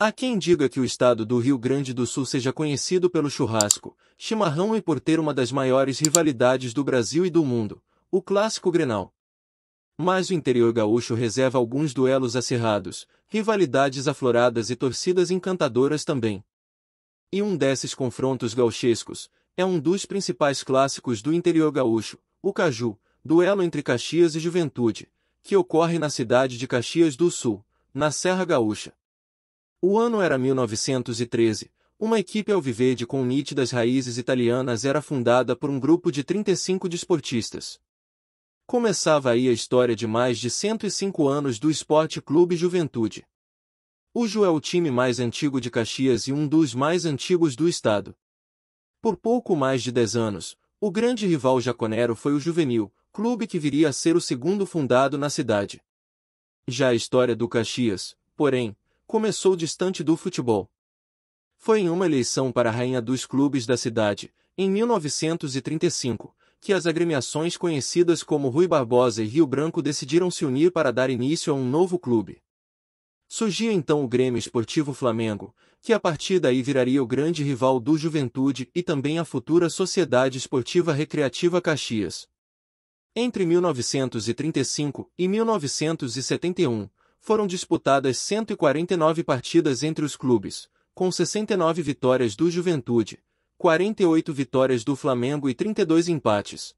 Há quem diga que o estado do Rio Grande do Sul seja conhecido pelo churrasco, chimarrão e por ter uma das maiores rivalidades do Brasil e do mundo, o clássico Grenal. Mas o interior gaúcho reserva alguns duelos acirrados, rivalidades afloradas e torcidas encantadoras também. E um desses confrontos gauchescos é um dos principais clássicos do interior gaúcho, o Caju, duelo entre Caxias e Juventude, que ocorre na cidade de Caxias do Sul, na Serra Gaúcha. O ano era 1913. Uma equipe alviverde com nítidas raízes italianas era fundada por um grupo de 35 desportistas. Começava aí a história de mais de 105 anos do Esporte Clube Juventude. O Ju é o time mais antigo de Caxias e um dos mais antigos do estado. Por pouco mais de 10 anos, o grande rival jaconero foi o Juvenil, clube que viria a ser o segundo fundado na cidade. Já a história do Caxias, porém, começou distante do futebol. Foi em uma eleição para a rainha dos clubes da cidade, em 1935, que as agremiações conhecidas como Rui Barbosa e Rio Branco decidiram se unir para dar início a um novo clube. Surgia então o Grêmio Esportivo Flamengo, que a partir daí viraria o grande rival do Juventude e também a futura Sociedade Esportiva Recreativa Caxias. Entre 1935 e 1971, foram disputadas 149 partidas entre os clubes, com 69 vitórias do Juventude, 48 vitórias do Flamengo e 32 empates.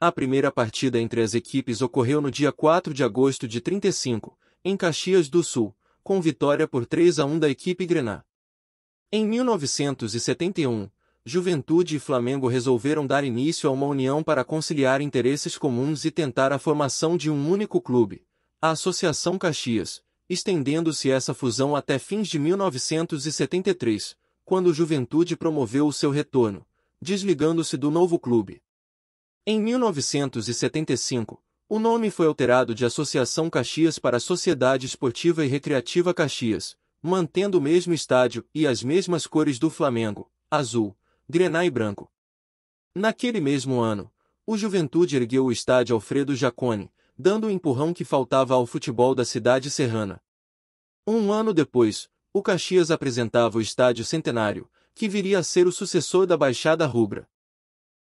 A primeira partida entre as equipes ocorreu no dia 4 de agosto de 35, em Caxias do Sul, com vitória por 3 a 1 da equipe Grená. Em 1971, Juventude e Flamengo resolveram dar início a uma união para conciliar interesses comuns e tentar a formação de um único clube, a Associação Caxias, estendendo-se essa fusão até fins de 1973, quando o Juventude promoveu o seu retorno, desligando-se do novo clube. Em 1975, o nome foi alterado de Associação Caxias para Sociedade Esportiva e Recreativa Caxias, mantendo o mesmo estádio e as mesmas cores do Flamengo, azul, grená e branco. Naquele mesmo ano, o Juventude ergueu o estádio Alfredo Jacone, dando o empurrão que faltava ao futebol da cidade serrana. Um ano depois, o Caxias apresentava o Estádio Centenário, que viria a ser o sucessor da Baixada Rubra.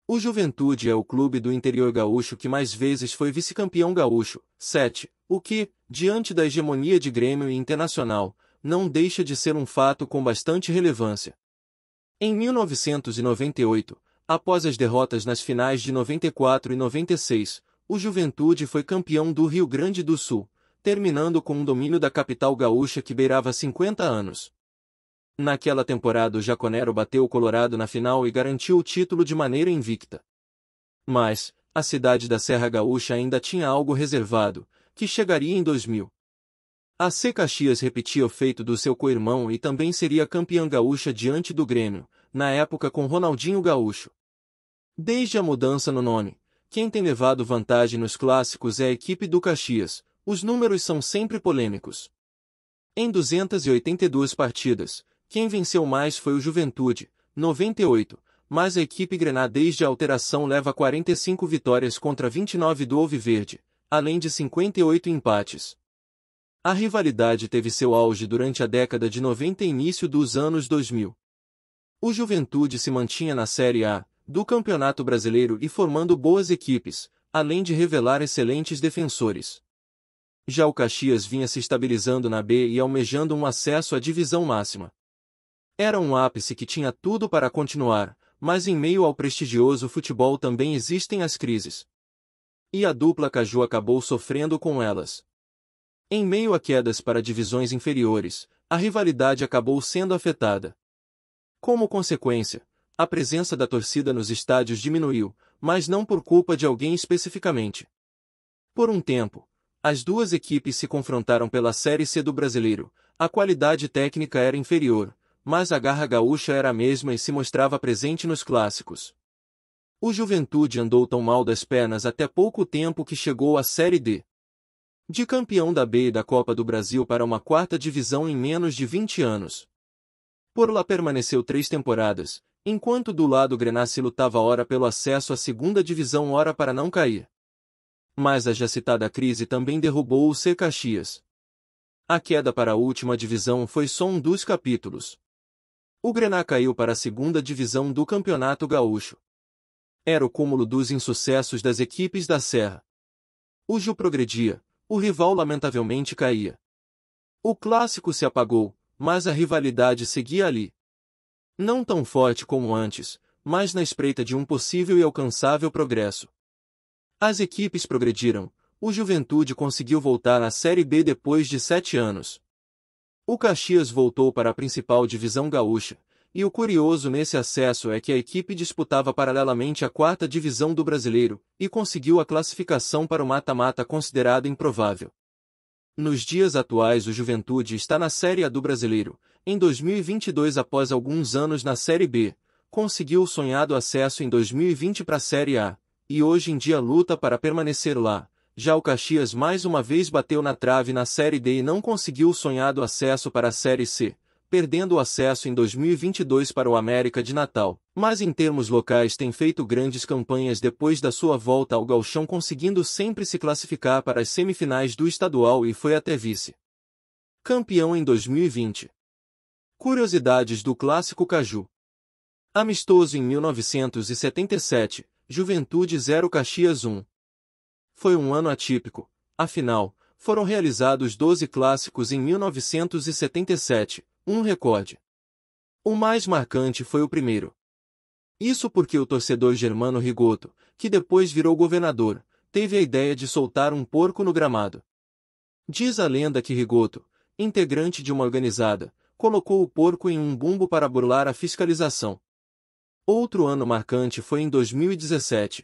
O Juventude é o clube do interior gaúcho que mais vezes foi vice-campeão gaúcho, 7, o que, diante da hegemonia de Grêmio e Internacional, não deixa de ser um fato com bastante relevância. Em 1998, após as derrotas nas finais de 94 e 96, o Juventude foi campeão do Rio Grande do Sul, terminando com um domínio da capital gaúcha que beirava 50 anos. Naquela temporada o Jaconero bateu o Colorado na final e garantiu o título de maneira invicta. Mas, a cidade da Serra Gaúcha ainda tinha algo reservado, que chegaria em 2000. A C. Caxias repetia o feito do seu co-irmão e também seria campeã gaúcha diante do Grêmio, na época com Ronaldinho Gaúcho. Desde a mudança no nome, quem tem levado vantagem nos clássicos é a equipe do Caxias, os números são sempre polêmicos. Em 282 partidas, quem venceu mais foi o Juventude, 98, mas a equipe Grená desde a alteração leva 45 vitórias contra 29 do Alviverde, além de 58 empates. A rivalidade teve seu auge durante a década de 90 e início dos anos 2000. O Juventude se mantinha na Série A, do Campeonato Brasileiro e formando boas equipes, além de revelar excelentes defensores. Já o Caxias vinha se estabilizando na B e almejando um acesso à divisão máxima. Era um ápice que tinha tudo para continuar, mas em meio ao prestigioso futebol também existem as crises. E a dupla Caju acabou sofrendo com elas. Em meio a quedas para divisões inferiores, a rivalidade acabou sendo afetada. Como consequência, a presença da torcida nos estádios diminuiu, mas não por culpa de alguém especificamente. Por um tempo, as duas equipes se confrontaram pela Série C do Brasileiro, a qualidade técnica era inferior, mas a garra gaúcha era a mesma e se mostrava presente nos clássicos. O Juventude andou tão mal das pernas até pouco tempo que chegou à Série D. De campeão da B e da Copa do Brasil para uma quarta divisão em menos de 20 anos. Por lá permaneceu três temporadas, enquanto do lado Grená se lutava ora pelo acesso à segunda divisão ora para não cair. Mas a já citada crise também derrubou o C Caxias. A queda para a última divisão foi só um dos capítulos. O Grená caiu para a segunda divisão do Campeonato Gaúcho. Era o cúmulo dos insucessos das equipes da Serra. O Ju progredia, o rival lamentavelmente caía. O clássico se apagou, mas a rivalidade seguia ali. Não tão forte como antes, mas na espreita de um possível e alcançável progresso. As equipes progrediram, o Juventude conseguiu voltar à Série B depois de sete anos. O Caxias voltou para a principal divisão gaúcha, e o curioso nesse acesso é que a equipe disputava paralelamente a quarta divisão do brasileiro, e conseguiu a classificação para o mata-mata considerado improvável. Nos dias atuais o Juventude está na Série A do brasileiro, em 2022 após alguns anos na Série B, conseguiu o sonhado acesso em 2020 para a Série A, e hoje em dia luta para permanecer lá. Já o Caxias mais uma vez bateu na trave na Série D e não conseguiu o sonhado acesso para a Série C, perdendo o acesso em 2022 para o América de Natal. Mas em termos locais tem feito grandes campanhas depois da sua volta ao galchão conseguindo sempre se classificar para as semifinais do estadual e foi até vice. Campeão em 2020. Curiosidades do clássico Caju. Amistoso em 1977, Juventude 0 Caxias 1. Foi um ano atípico, afinal, foram realizados 12 clássicos em 1977, um recorde. O mais marcante foi o primeiro. Isso porque o torcedor Germano Rigoto, que depois virou governador, teve a ideia de soltar um porco no gramado. Diz a lenda que Rigoto, integrante de uma organizada, colocou o porco em um bumbo para burlar a fiscalização. Outro ano marcante foi em 2017.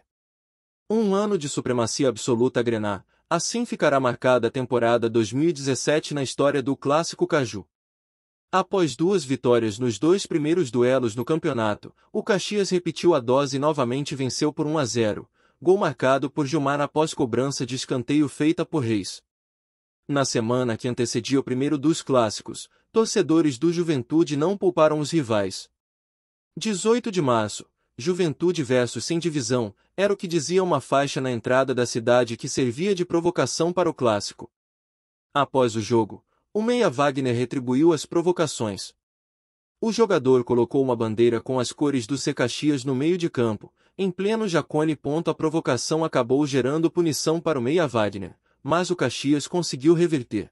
Um ano de supremacia absoluta grená, assim ficará marcada a temporada 2017 na história do clássico Caju. Após duas vitórias nos dois primeiros duelos no campeonato, o Caxias repetiu a dose e novamente venceu por 1 a 0, gol marcado por Gilmar após cobrança de escanteio feita por Reis. Na semana que antecedia o primeiro dos clássicos, Torcedores do Juventude não pouparam os rivais. 18 de março, Juventude versus Sem Divisão, era o que dizia uma faixa na entrada da cidade que servia de provocação para o clássico. Após o jogo, o meia Wagner retribuiu as provocações. O jogador colocou uma bandeira com as cores do Secaxias no meio de campo, em pleno Jacone. Ponto a provocação acabou gerando punição para o meia Wagner, mas o Caxias conseguiu reverter.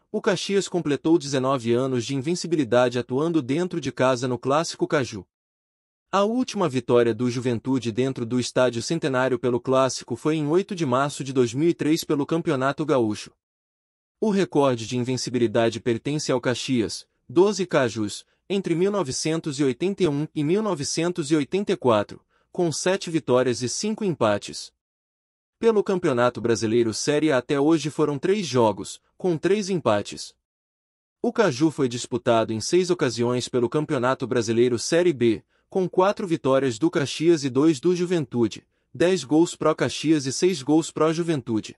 o Caxias completou 19 anos de invencibilidade atuando dentro de casa no Clássico Caju. A última vitória do Juventude dentro do Estádio Centenário pelo Clássico foi em 8 de março de 2003 pelo Campeonato Gaúcho. O recorde de invencibilidade pertence ao Caxias, 12 Cajus, entre 1981 e 1984, com sete vitórias e cinco empates. Pelo Campeonato Brasileiro Série A até hoje foram três jogos, com três empates. O Caju foi disputado em seis ocasiões pelo Campeonato Brasileiro Série B, com quatro vitórias do Caxias e dois do Juventude, dez gols pró Caxias e seis gols pró Juventude.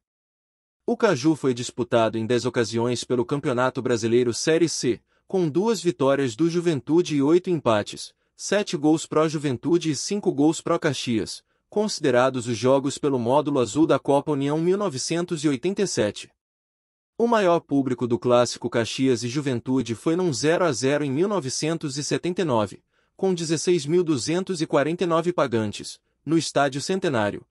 O Caju foi disputado em dez ocasiões pelo Campeonato Brasileiro Série C, com duas vitórias do Juventude e oito empates, sete gols pró Juventude e cinco gols pró Caxias, considerados os jogos pelo módulo azul da Copa União 1987. O maior público do clássico Caxias e Juventude foi num 0 a 0 em 1979, com 16.249 pagantes, no Estádio Centenário.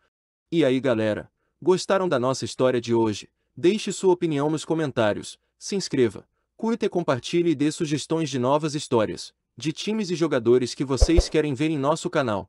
E aí, galera, gostaram da nossa história de hoje? Deixe sua opinião nos comentários, se inscreva, curta e compartilhe e dê sugestões de novas histórias, de times e jogadores que vocês querem ver em nosso canal